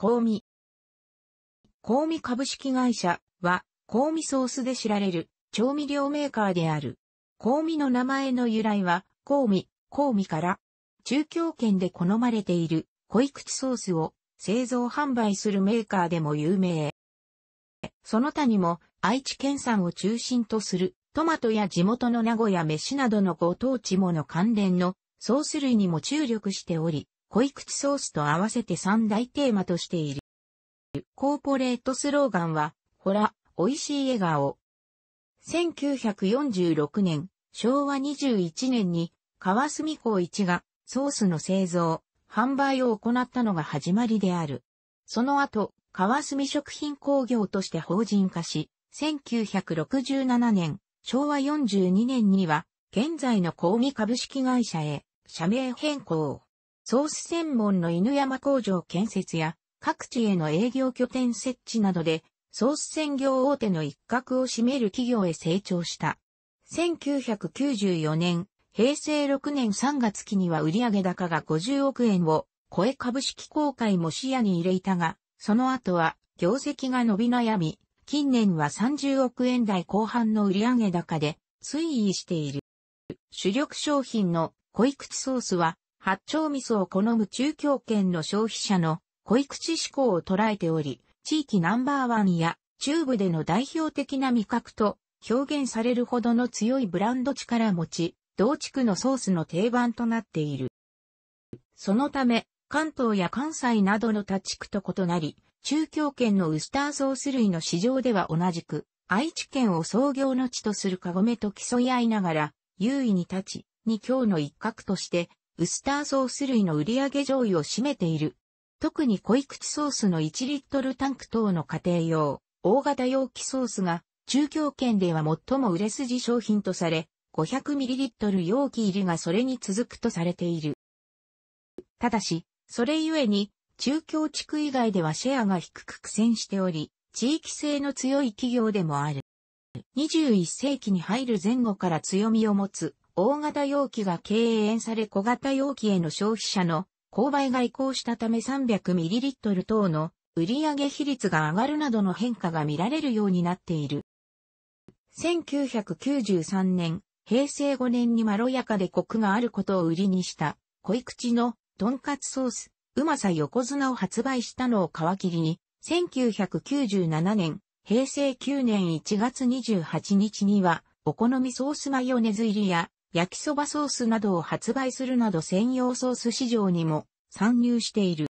香味。香味株式会社は、香味ソースで知られる調味料メーカーである。香味の名前の由来は、香味、香味から、中京圏で好まれている濃い口ソースを製造販売するメーカーでも有名。その他にも愛知県産を中心とするトマトや地元の名古屋飯などのご当地もの関連のソース類にも注力しており、濃い口ソースと合わせて三大テーマとしている。コーポレートスローガンは、ほら、美味しい笑顔。1946年、昭和21年に、川澄港一がソースの製造、販売を行ったのが始まりである。その後、川澄食品工業として法人化し、1967年、昭和42年には、現在の公見株式会社へ、社名変更。ソース専門の犬山工場建設や各地への営業拠点設置などでソース専業大手の一角を占める企業へ成長した。1994年、平成6年3月期には売上高が50億円を超え株式公開も視野に入れたが、その後は業績が伸び悩み、近年は30億円台後半の売上高で推移している。主力商品の濃い口ソースは八丁味噌を好む中京圏の消費者の濃口志向を捉えており、地域ナンバーワンや中部での代表的な味覚と表現されるほどの強いブランド力持ち、同地区のソースの定番となっている。そのため、関東や関西などの他地区と異なり、中京圏のウスターソース類の市場では同じく、愛知県を創業の地とするカゴメと競い合いながら、優位に立ち、二強の一角としてウスターソース類の売上上位を占めている。特に濃い口ソースの1リットルタンク等の家庭用、大型容器ソースが、中京圏では最も売れ筋商品とされ、500ml 容器入りがそれに続くとされている。ただし、それゆえに、中京地区以外ではシェアが低く苦戦しており、地域性の強い企業でもある。21世紀に入る前後から強みを持つ、大型容器が敬遠され小型容器への消費者の購買が移行したため 300ml 等の売上比率が上がるなどの変化が見られるようになっている。1993年、平成5年にまろやかでコクがあることを売りにした濃い口のとんかつソース、うまさ横綱を発売したのを皮切りに、1997年、平成9年1月28日には、お好みソースマヨネズ入りや、焼きそばソースなどを発売するなど専用ソース市場にも参入している。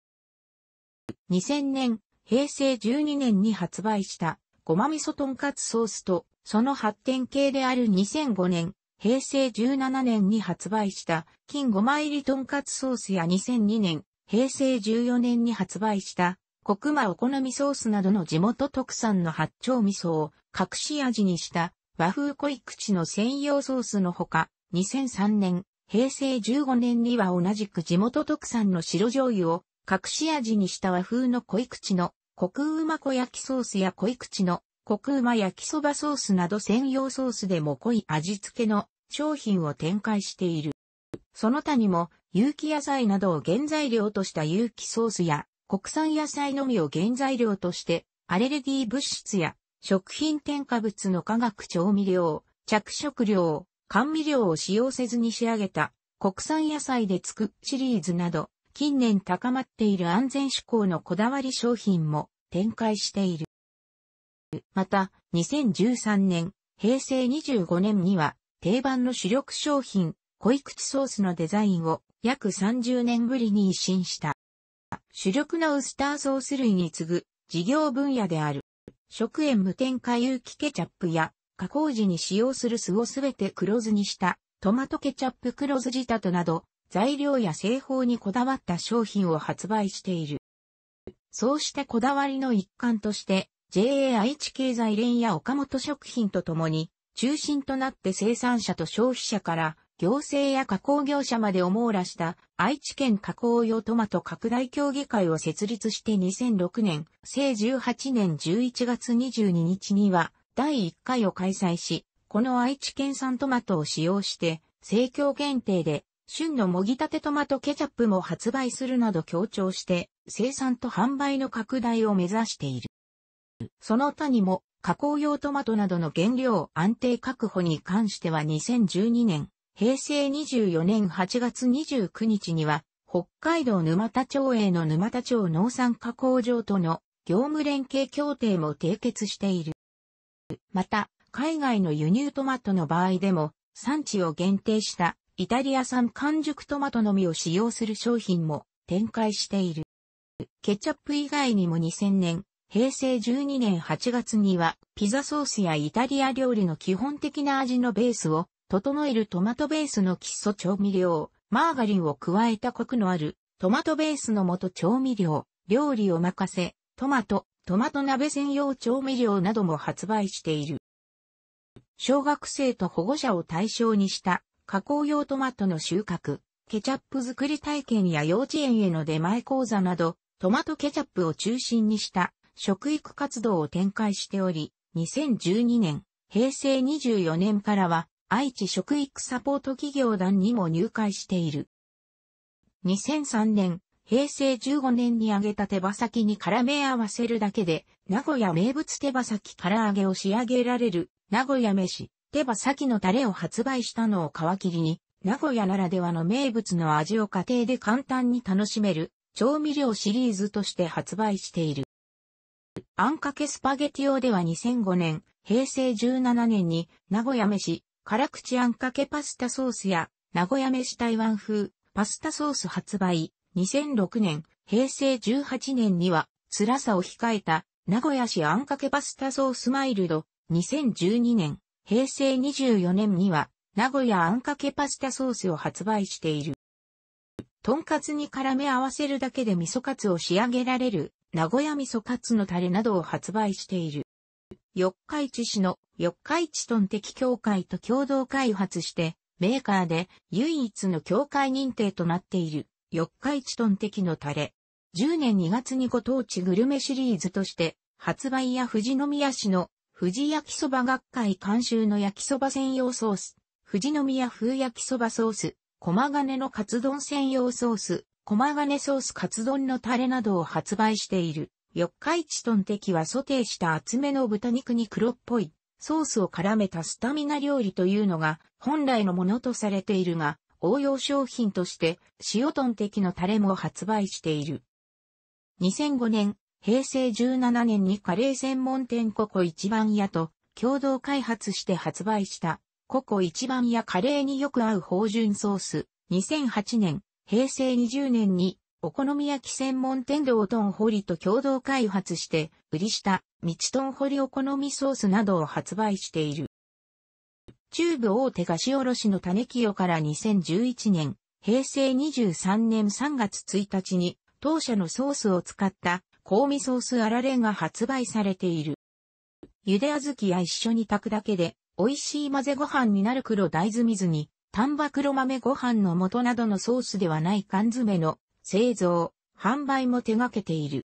2000年、平成12年に発売したごま味噌とんかつソースと、その発展系である2005年、平成17年に発売した金ごま入りとんかつソースや2002年、平成14年に発売したコクマお好みソースなどの地元特産の八丁味噌を隠し味にした和風濃い口の専用ソースのほか、2003年、平成15年には同じく地元特産の白醤油を隠し味にした和風の濃い口のコクうまこ焼きソースや濃い口のコクうま焼きそばソースなど専用ソースでも濃い味付けの商品を展開している。その他にも有機野菜などを原材料とした有機ソースや国産野菜のみを原材料としてアレルギー物質や食品添加物の化学調味料、着色料、甘味料を使用せずに仕上げた国産野菜で作るシリーズなど、近年高まっている安全志向のこだわり商品も展開している。また、2013年、平成25年には、定番の主力商品、濃口ソースのデザインを約30年ぶりに一新した。主力のウスターソース類に次ぐ事業分野である、食塩無添加有機ケチャップや加工時に使用する酢をすべて黒酢にした、トマトケチャップ黒酢仕立てなど、材料や製法にこだわった商品を発売している。そうしたこだわりの一環として、JA 愛知経済連や岡本食品とともに、中心となって生産者と消費者から、行政や加工業者までを網羅した愛知県加工用トマト拡大協議会を設立して2006年、生18年11月22日には第1回を開催し、この愛知県産トマトを使用して、生協限定で、旬のもぎたてトマトケチャップも発売するなど強調して、生産と販売の拡大を目指している。その他にも、加工用トマトなどの原料安定確保に関しては2012年、平成24年8月29日には、北海道沼田町への沼田町農産加工場との業務連携協定も締結している。また、海外の輸入トマトの場合でも、産地を限定したイタリア産完熟トマトのみを使用する商品も展開している。ケチャップ以外にも2000年、平成12年8月には、ピザソースやイタリア料理の基本的な味のベースを、整えるトマトベースの基礎調味料、マーガリンを加えたコクのある、トマトベースの元調味料、料理を任せ、トマト、トマト鍋専用調味料なども発売している。小学生と保護者を対象にした加工用トマトの収穫、ケチャップ作り体験や幼稚園への出前講座など、トマトケチャップを中心にした食育活動を展開しており、2012年、平成24年からは愛知食育サポート企業団にも入会している。2003年、平成15年に揚げた手羽先に絡め合わせるだけで、名古屋名物手羽先唐揚げを仕上げられる、名古屋飯、手羽先のタレを発売したのを皮切りに、名古屋ならではの名物の味を家庭で簡単に楽しめる、調味料シリーズとして発売している。あんかけスパゲティ用では2005年、平成17年に、名古屋飯、辛口あんかけパスタソースや、名古屋飯台湾風、パスタソース発売。2006年、平成18年には、辛さを控えた、名古屋市あんかけパスタソースマイルド、2012年、平成24年には、名古屋あんかけパスタソースを発売している。とんかつに絡め合わせるだけで味噌カツを仕上げられる、名古屋味噌カツのタレなどを発売している。四日市市の四日市トン的協会と共同開発して、メーカーで唯一の協会認定となっている。四日市トンテキのタレ。10年2月にご当地グルメシリーズとして、発売や富士宮市の富士焼きそば学会監修の焼きそば専用ソース、富士宮風焼きそばソース、駒金のカツ丼専用ソース、駒金ソースカツ丼のタレなどを発売している。四日市トンテキはソテーした厚めの豚肉に黒っぽいソースを絡めたスタミナ料理というのが本来のものとされているが、応用商品として、塩トン的のタレも発売している。2005年、平成17年にカレー専門店ココ一番屋と共同開発して発売した、ココ一番屋カレーによく合う芳醇ソース。2008年、平成20年に、お好み焼き専門店道ンホリと共同開発して、売りした、道ンホリお好みソースなどを発売している。中部大手菓子卸の種清から2011年、平成23年3月1日に、当社のソースを使った香味ソースあられが発売されている。茹で小豆や一緒に炊くだけで、美味しい混ぜご飯になる黒大豆水に、丹波黒豆ご飯の素などのソースではない缶詰の製造、販売も手掛けている。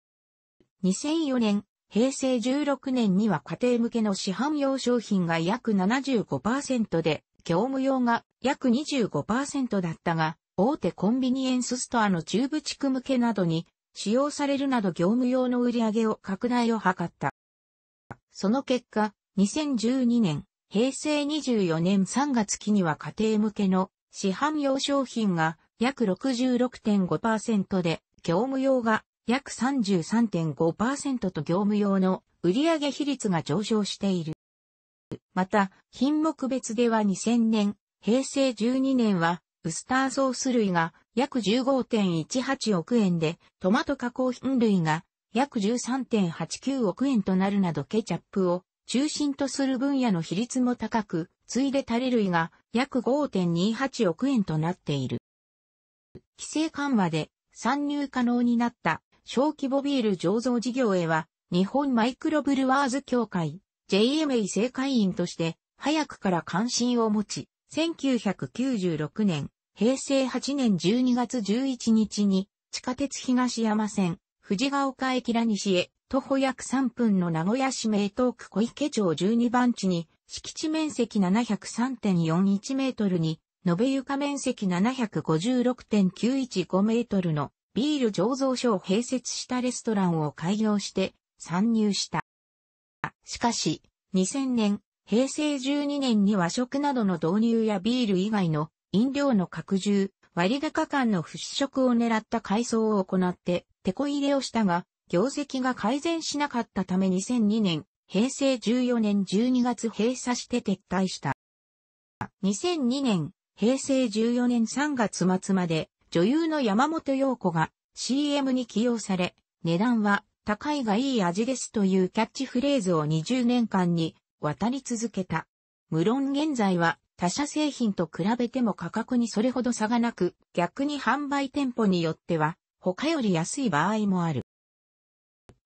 2004年、平成16年には家庭向けの市販用商品が約75%で、業務用が約25%だったが、大手コンビニエンスストアの中部地区向けなどに使用されるなど業務用の売り上げを拡大を図った。その結果、2012年、平成24年3月期には家庭向けの市販用商品が約66.5%で、業務用が約33.5%と業務用の売上比率が上昇している。また、品目別では2000年、平成12年は、ウスターソース類が約15.18億円で、トマト加工品類が約13.89億円となるなどケチャップを中心とする分野の比率も高く、ついでタレ類が約5.28億円となっている。規制緩和で参入可能になった小規模ビール醸造事業へは、日本マイクロブルワーズ協会 JMA 正会員として、早くから関心を持ち、1996年、平成8年12月11日に、地下鉄東山線、藤ヶ丘駅ら西へ、徒歩約3分の名古屋市名東区小池町12番地に、敷地面積703.41メートルに、延べ床面積756.915メートルのビール醸造所を併設したレストランを開業して参入した。しかし、2000年、平成12年に和食などの導入やビール以外の飲料の拡充、割高感の払拭を狙った改装を行って、手こ入れをしたが、業績が改善しなかったため2002年、平成14年12月閉鎖して撤退した。2002年、平成14年3月末まで女優の山本陽子が CM に起用され、値段は高いがいい味ですというキャッチフレーズを20年間に渡り続けた。無論現在は他社製品と比べても価格にそれほど差がなく、逆に販売店舗によっては他より安い場合もある。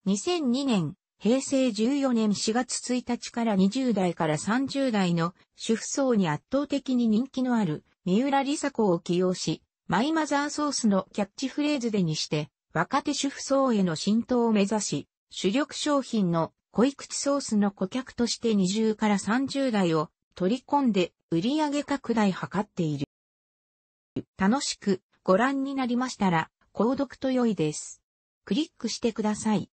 2002年、平成14年4月1日から20代から30代の主婦層に圧倒的に人気のある三浦理沙子を起用し、マイマザーソースのキャッチフレーズでにして、若手主婦層への浸透を目指し、主力商品の濃い口ソースの顧客として20から30代を取り込んで売上拡大図っている。楽しくご覧になりましたら、購読と良いです。クリックしてください。